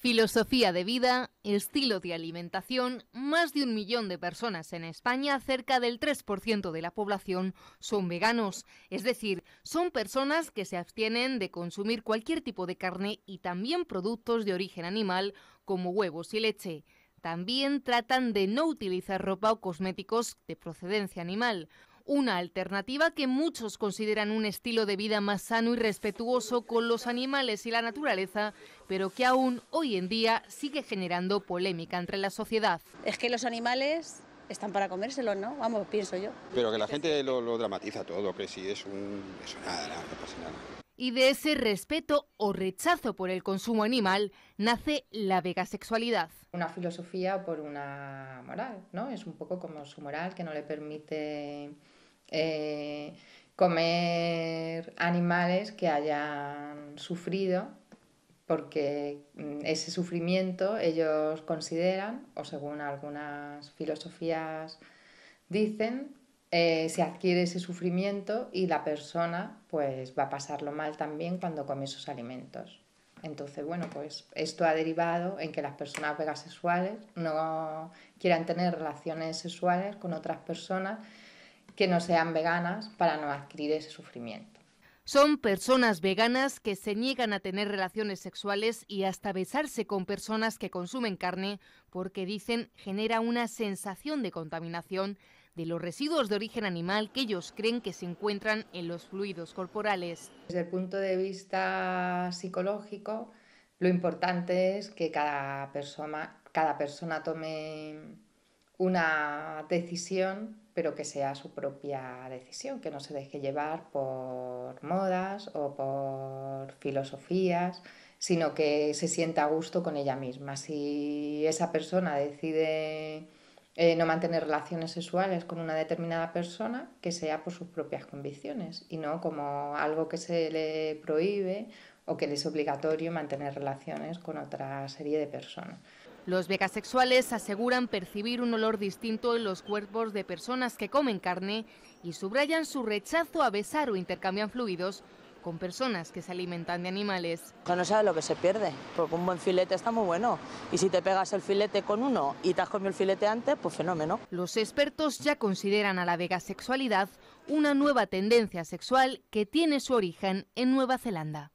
Filosofía de vida, estilo de alimentación, más de un millón de personas en España, cerca del 3% de la población, son veganos, es decir, son personas que se abstienen de consumir cualquier tipo de carne y también productos de origen animal como huevos y leche. También tratan de no utilizar ropa o cosméticos de procedencia animal una alternativa que muchos consideran un estilo de vida más sano y respetuoso con los animales y la naturaleza, pero que aún hoy en día sigue generando polémica entre la sociedad. Es que los animales están para comérselos, ¿no? Vamos, pienso yo. Pero que la gente lo, dramatiza todo, que si es un... Eso nada, nada, no pasa nada. Y de ese respeto o rechazo por el consumo animal nace la vegasexualidad. Una filosofía por una moral, ¿no? Es un poco como su moral que no le permite eh, comer animales que hayan sufrido, porque mm, ese sufrimiento ellos consideran, o según algunas filosofías dicen, eh, se adquiere ese sufrimiento y la persona pues va a pasarlo mal también cuando come esos alimentos. Entonces, bueno, pues esto ha derivado en que las personas sexuales no quieran tener relaciones sexuales con otras personas que no sean veganas para no adquirir ese sufrimiento. Son personas veganas que se niegan a tener relaciones sexuales y hasta besarse con personas que consumen carne porque dicen genera una sensación de contaminación de los residuos de origen animal que ellos creen que se encuentran en los fluidos corporales. Desde el punto de vista psicológico, lo importante es que cada persona, cada persona tome una decisión, pero que sea su propia decisión, que no se deje llevar por modas o por filosofías, sino que se sienta a gusto con ella misma. Si esa persona decide eh, no mantener relaciones sexuales con una determinada persona, que sea por sus propias convicciones y no como algo que se le prohíbe o que le es obligatorio mantener relaciones con otra serie de personas. Los vegasexuales aseguran percibir un olor distinto en los cuerpos de personas que comen carne y subrayan su rechazo a besar o intercambian fluidos con personas que se alimentan de animales. No sabe lo que se pierde, porque un buen filete está muy bueno. Y si te pegas el filete con uno y te has comido el filete antes, pues fenómeno. Los expertos ya consideran a la vegasexualidad una nueva tendencia sexual que tiene su origen en Nueva Zelanda.